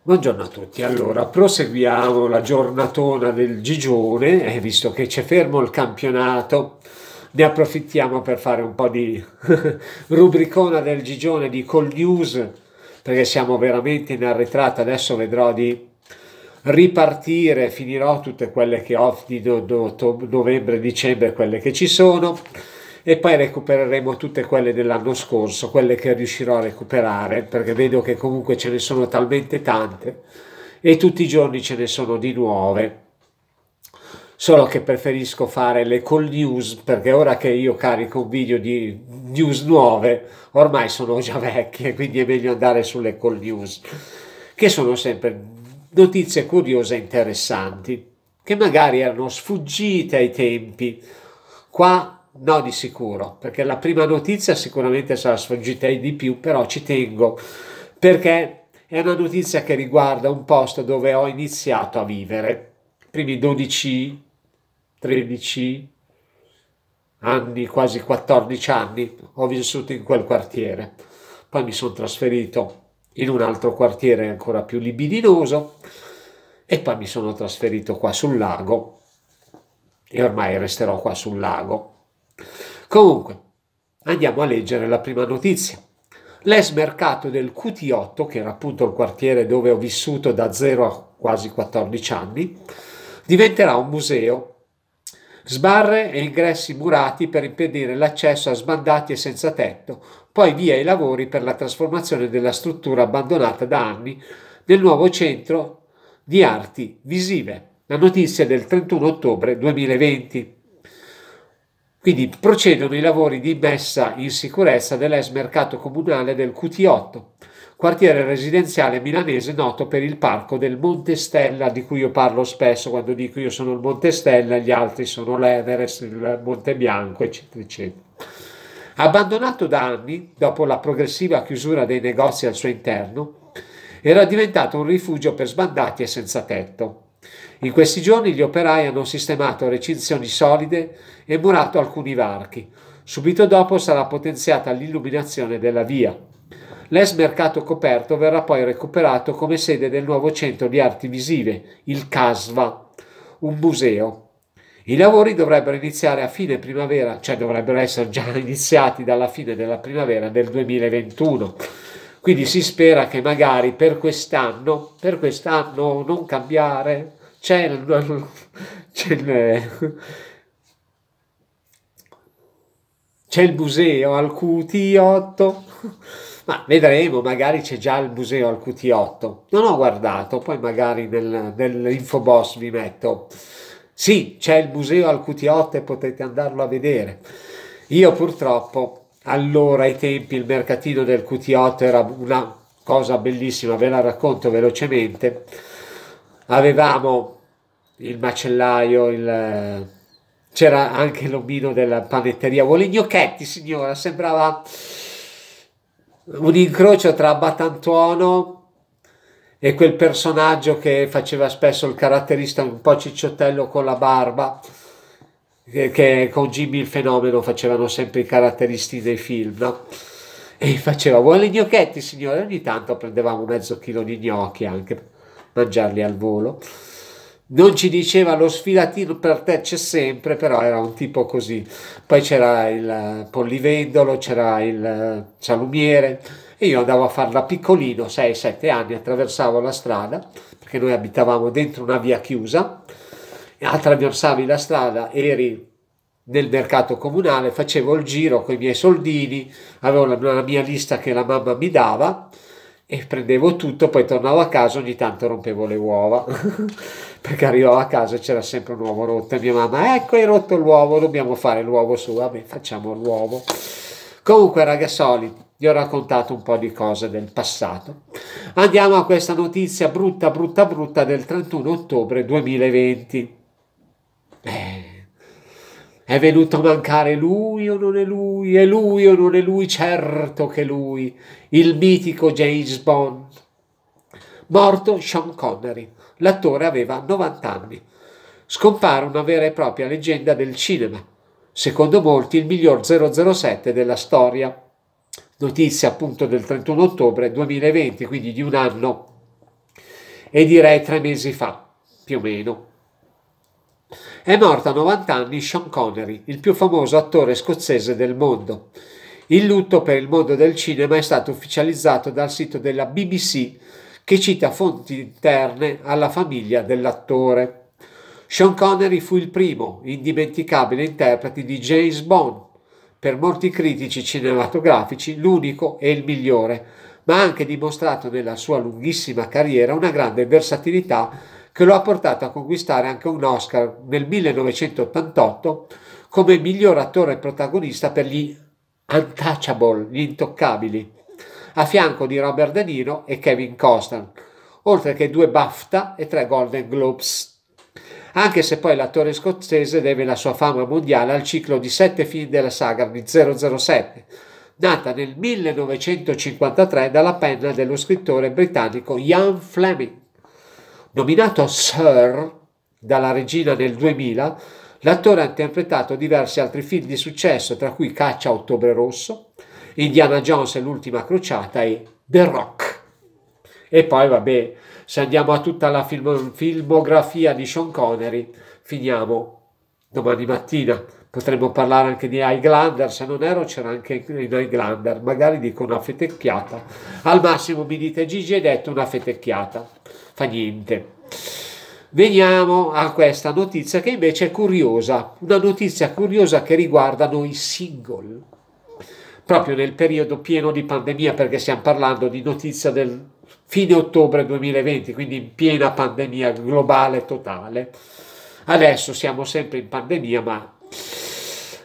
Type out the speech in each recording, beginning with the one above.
Buongiorno a tutti, allora proseguiamo la giornatona del Gigione, eh, visto che c'è fermo il campionato, ne approfittiamo per fare un po' di rubricona del Gigione di Call News, perché siamo veramente in arretrato, adesso vedrò di ripartire, finirò tutte quelle che ho di no, no, novembre, dicembre, quelle che ci sono e poi recupereremo tutte quelle dell'anno scorso, quelle che riuscirò a recuperare, perché vedo che comunque ce ne sono talmente tante e tutti i giorni ce ne sono di nuove. Solo che preferisco fare le call news perché ora che io carico un video di news nuove, ormai sono già vecchie, quindi è meglio andare sulle call news, che sono sempre notizie curiose e interessanti, che magari erano sfuggite ai tempi. Qua No, di sicuro, perché la prima notizia sicuramente sarà sfuggita di più, però ci tengo, perché è una notizia che riguarda un posto dove ho iniziato a vivere, i primi 12, 13 anni, quasi 14 anni, ho vissuto in quel quartiere, poi mi sono trasferito in un altro quartiere ancora più libidinoso e poi mi sono trasferito qua sul lago e ormai resterò qua sul lago Comunque, andiamo a leggere la prima notizia. L'ex mercato del QT8, che era appunto il quartiere dove ho vissuto da 0 a quasi 14 anni, diventerà un museo. Sbarre e ingressi murati per impedire l'accesso a sbandati e senza tetto, poi via i lavori per la trasformazione della struttura abbandonata da anni nel nuovo centro di arti visive. La notizia è del 31 ottobre 2020. Quindi procedono i lavori di messa in sicurezza dell'ex mercato comunale del QT8, quartiere residenziale milanese noto per il parco del Monte Stella, di cui io parlo spesso quando dico io sono il Monte Montestella, gli altri sono l'Everest, il Monte Bianco, eccetera, eccetera. Abbandonato da anni, dopo la progressiva chiusura dei negozi al suo interno, era diventato un rifugio per sbandati e senza tetto. In questi giorni gli operai hanno sistemato recinzioni solide e murato alcuni varchi. Subito dopo sarà potenziata l'illuminazione della via. L'ex mercato coperto verrà poi recuperato come sede del nuovo centro di arti visive, il CASVA, un museo. I lavori dovrebbero iniziare a fine primavera, cioè dovrebbero essere già iniziati dalla fine della primavera del 2021. Quindi si spera che magari per quest'anno, per quest'anno non cambiare, c'è il, c'è il, c'è il museo al QT8, ma vedremo, magari c'è già il museo al QT8. Non ho guardato, poi magari nel, nell'infoboss vi metto. Sì, c'è il museo al QT8 e potete andarlo a vedere. Io purtroppo allora, ai tempi il mercatino del QT8 era una cosa bellissima, ve la racconto velocemente. Avevamo il macellaio, il... c'era anche l'omino della panetteria Volignocchetti, signora, sembrava un incrocio tra Batantuono e quel personaggio che faceva spesso il caratterista un po' cicciottello con la barba che con Jimmy il fenomeno facevano sempre i caratteristi dei film, no? E faceva, vuole gli gnocchetti signore? Ogni tanto prendevamo mezzo chilo di gnocchi anche, per mangiarli al volo. Non ci diceva lo sfilatino per te c'è sempre, però era un tipo così. Poi c'era il pollivendolo, c'era il salumiere e io andavo a farla piccolino, 6-7 anni, attraversavo la strada, perché noi abitavamo dentro una via chiusa, attraversavi la strada, eri nel mercato comunale, facevo il giro con i miei soldini, avevo la, mia lista che la mamma mi dava e prendevo tutto, poi tornavo a casa, ogni tanto rompevo le uova, perché arrivavo a casa e c'era sempre un uovo rotto e mia mamma, ecco hai rotto l'uovo, dobbiamo fare l'uovo su, vabbè ah, facciamo l'uovo. Comunque ragazzoli, vi ho raccontato un po' di cose del passato. Andiamo a questa notizia brutta, brutta, brutta del 31 ottobre 2020. È venuto a mancare lui o non è lui? È lui o non è lui? Certo che lui, il mitico James Bond. Morto Sean Connery, l'attore aveva 90 anni. Scompare una vera e propria leggenda del cinema, secondo molti il miglior 007 della storia. Notizia appunto del 31 ottobre 2020, quindi di un anno e direi tre mesi fa, più o meno. È morto a 90 anni Sean Connery, il più famoso attore scozzese del mondo. Il lutto per il mondo del cinema è stato ufficializzato dal sito della BBC che cita fonti interne alla famiglia dell'attore. Sean Connery fu il primo indimenticabile interprete di James Bond, per molti critici cinematografici l'unico e il migliore, ma ha anche dimostrato nella sua lunghissima carriera una grande versatilità che lo ha portato a conquistare anche un Oscar nel 1988 come miglior attore protagonista per gli Untouchable, gli intoccabili, a fianco di Robert De Niro e Kevin Costner, oltre che due BAFTA e tre Golden Globes. Anche se poi l'attore scozzese deve la sua fama mondiale al ciclo di sette film della saga di 007, nata nel 1953 dalla penna dello scrittore britannico Ian Fleming. Nominato Sir dalla regina nel 2000, l'attore ha interpretato diversi altri film di successo, tra cui Caccia a Ottobre Rosso, Indiana Jones e l'ultima crociata e The Rock. E poi, vabbè, se andiamo a tutta la film filmografia di Sean Connery, finiamo domani mattina. Potremmo parlare anche di Highlander, se non ero c'era anche in Highlander, magari dico una fetecchiata. Al massimo mi dite Gigi hai detto una fetecchiata, fa niente. Veniamo a questa notizia che invece è curiosa, una notizia curiosa che riguarda noi single, proprio nel periodo pieno di pandemia, perché stiamo parlando di notizia del fine ottobre 2020, quindi in piena pandemia globale totale. Adesso siamo sempre in pandemia, ma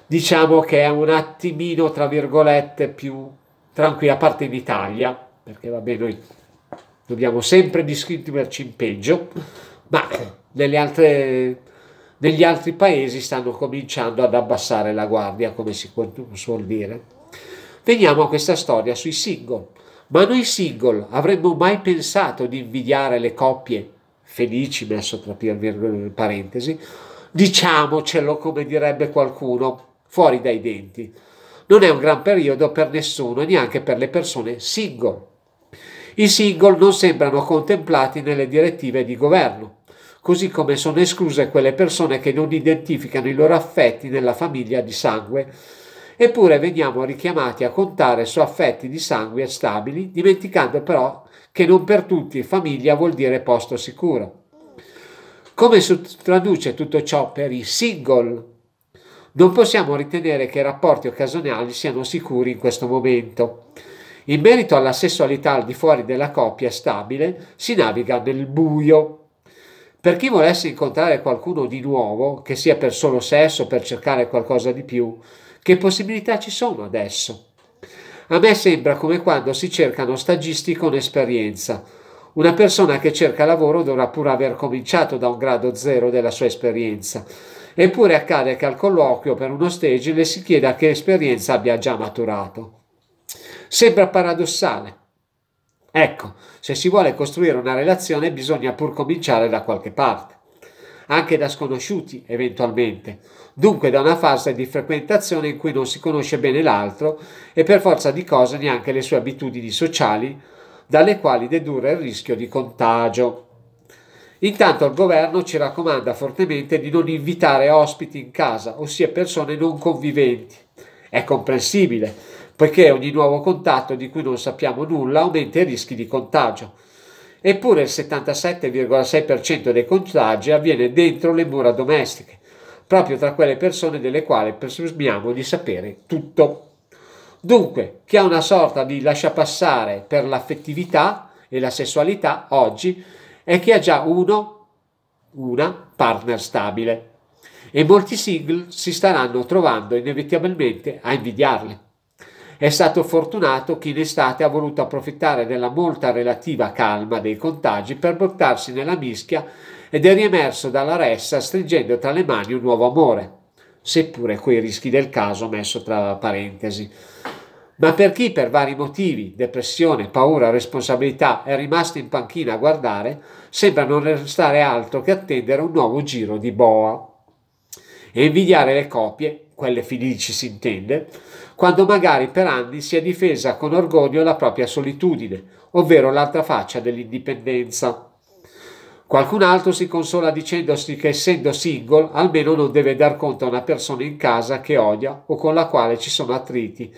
diciamo che è un attimino, tra virgolette, più tranquilla, a parte in Italia, perché va bene, noi dobbiamo sempre discrimerci in peggio, ma nelle altre negli altri paesi stanno cominciando ad abbassare la guardia, come si suol dire. Veniamo a questa storia sui single. Ma noi single avremmo mai pensato di invidiare le coppie felici, messo tra parentesi, diciamocelo come direbbe qualcuno, fuori dai denti. Non è un gran periodo per nessuno e neanche per le persone single. I single non sembrano contemplati nelle direttive di governo, così come sono escluse quelle persone che non identificano i loro affetti nella famiglia di sangue eppure veniamo richiamati a contare su affetti di sangue stabili, dimenticando però che non per tutti famiglia vuol dire posto sicuro. Come si traduce tutto ciò per i single? Non possiamo ritenere che i rapporti occasionali siano sicuri in questo momento. In merito alla sessualità al di fuori della coppia stabile, si naviga nel buio. Per chi volesse incontrare qualcuno di nuovo, che sia per solo sesso, o per cercare qualcosa di più, che possibilità ci sono adesso? A me sembra come quando si cercano stagisti con esperienza. Una persona che cerca lavoro dovrà pur aver cominciato da un grado zero della sua esperienza. Eppure accade che al colloquio per uno stage le si chieda che esperienza abbia già maturato. Sembra paradossale. Ecco, se si vuole costruire una relazione bisogna pur cominciare da qualche parte anche da sconosciuti eventualmente, dunque da una fase di frequentazione in cui non si conosce bene l'altro e per forza di cose neanche le sue abitudini sociali, dalle quali dedurre il rischio di contagio. Intanto il governo ci raccomanda fortemente di non invitare ospiti in casa, ossia persone non conviventi. È comprensibile, poiché ogni nuovo contatto di cui non sappiamo nulla aumenta i rischi di contagio Eppure il 77,6% dei contagi avviene dentro le mura domestiche, proprio tra quelle persone delle quali presumiamo di sapere tutto. Dunque, chi ha una sorta di lasciapassare per l'affettività e la sessualità oggi è chi ha già uno, una partner stabile. E molti single si staranno trovando inevitabilmente a invidiarle. È stato fortunato chi in estate ha voluto approfittare della molta relativa calma dei contagi per buttarsi nella mischia ed è riemerso dalla ressa stringendo tra le mani un nuovo amore, seppure coi rischi del caso messo tra parentesi. Ma per chi per vari motivi, depressione, paura, responsabilità, è rimasto in panchina a guardare, sembra non restare altro che attendere un nuovo giro di boa e invidiare le copie quelle felici si intende, quando magari per anni si è difesa con orgoglio la propria solitudine, ovvero l'altra faccia dell'indipendenza. Qualcun altro si consola dicendosi che essendo single almeno non deve dar conto a una persona in casa che odia o con la quale ci sono attriti.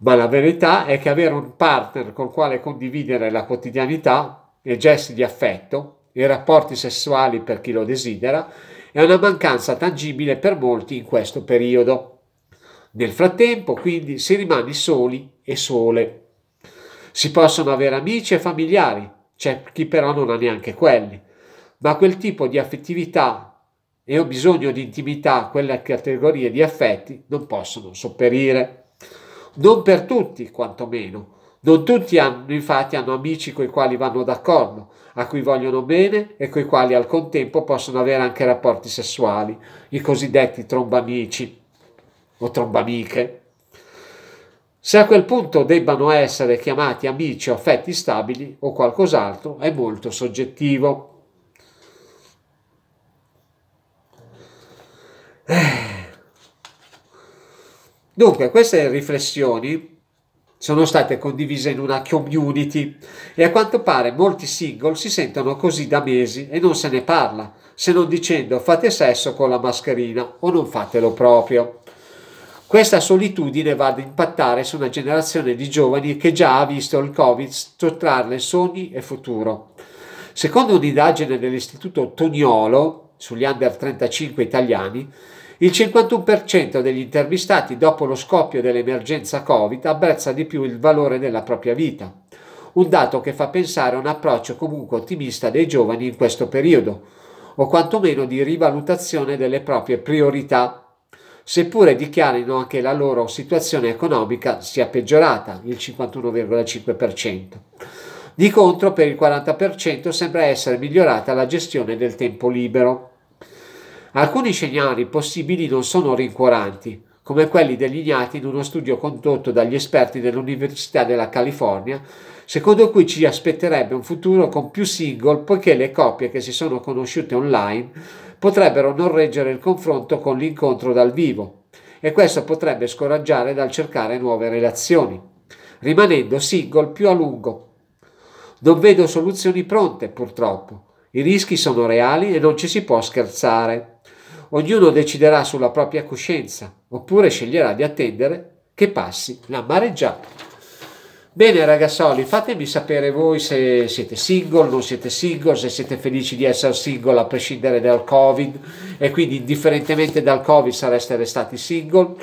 Ma la verità è che avere un partner col quale condividere la quotidianità e gesti di affetto, i rapporti sessuali per chi lo desidera, è una mancanza tangibile per molti in questo periodo. Nel frattempo, quindi, si rimane soli e sole. Si possono avere amici e familiari, c'è chi però non ha neanche quelli, ma quel tipo di affettività e ho bisogno di intimità, quelle categorie di affetti non possono sopperire. Non per tutti, quantomeno non tutti hanno, infatti hanno amici coi quali vanno d'accordo, a cui vogliono bene e coi quali al contempo possono avere anche rapporti sessuali, i cosiddetti trombamici o trombamiche. Se a quel punto debbano essere chiamati amici o affetti stabili o qualcos'altro è molto soggettivo. Eh. Dunque, queste riflessioni sono state condivise in una community e a quanto pare molti single si sentono così da mesi e non se ne parla, se non dicendo fate sesso con la mascherina o non fatelo proprio. Questa solitudine va ad impattare su una generazione di giovani che già ha visto il Covid sottrarle sogni e futuro. Secondo un'indagine dell'Istituto Toniolo sugli under 35 italiani, il 51% degli intervistati dopo lo scoppio dell'emergenza Covid apprezza di più il valore della propria vita, un dato che fa pensare a un approccio comunque ottimista dei giovani in questo periodo, o quantomeno di rivalutazione delle proprie priorità, seppure dichiarino che la loro situazione economica sia peggiorata, il 51,5%. Di contro, per il 40% sembra essere migliorata la gestione del tempo libero. Alcuni segnali possibili non sono rincuoranti, come quelli delineati in uno studio condotto dagli esperti dell'Università della California, secondo cui ci aspetterebbe un futuro con più single poiché le coppie che si sono conosciute online potrebbero non reggere il confronto con l'incontro dal vivo e questo potrebbe scoraggiare dal cercare nuove relazioni, rimanendo single più a lungo. Non vedo soluzioni pronte, purtroppo. I rischi sono reali e non ci si può scherzare. Ognuno deciderà sulla propria coscienza, oppure sceglierà di attendere che passi la mareggiata. Bene ragazzoli, fatemi sapere voi se siete single, non siete single, se siete felici di essere single a prescindere dal Covid e quindi indifferentemente dal Covid sareste restati single,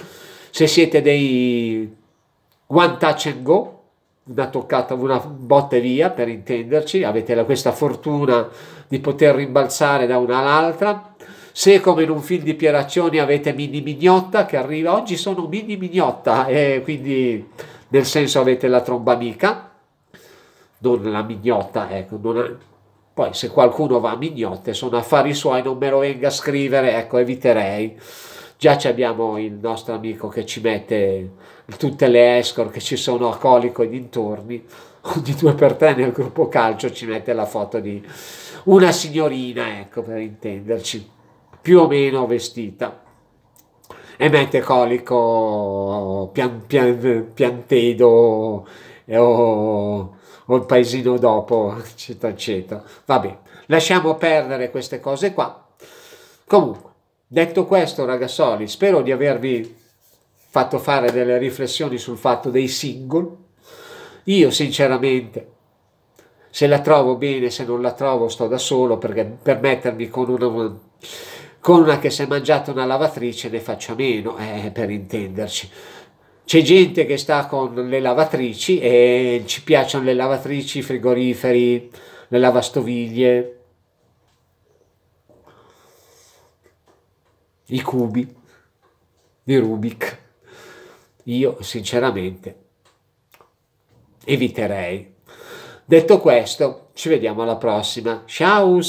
se siete dei one touch and go una toccata, una botte via per intenderci, avete questa fortuna di poter rimbalzare da una all'altra. Se come in un film di Pieraccioni avete Mini Mignotta che arriva, oggi sono Mini Mignotta e quindi nel senso avete la tromba amica, non la mignotta, ecco, non... poi se qualcuno va a mignotte sono affari suoi, non me lo venga a scrivere, ecco, eviterei già abbiamo il nostro amico che ci mette tutte le escort che ci sono a Colico e dintorni, di due per tre nel gruppo calcio ci mette la foto di una signorina, ecco per intenderci, più o meno vestita. E mette Colico, pian, pian, Piantedo e eh, o, o il paesino dopo, eccetera, eccetera. Vabbè, lasciamo perdere queste cose qua. Comunque, Detto questo, ragazzoli, spero di avervi fatto fare delle riflessioni sul fatto dei single. Io, sinceramente, se la trovo bene, se non la trovo, sto da solo perché per mettermi con una, con una che si è mangiata una lavatrice ne faccia meno, eh, per intenderci. C'è gente che sta con le lavatrici e ci piacciono le lavatrici, i frigoriferi, le lavastoviglie, i cubi di Rubik. Io sinceramente eviterei. Detto questo, ci vediamo alla prossima. Ciao!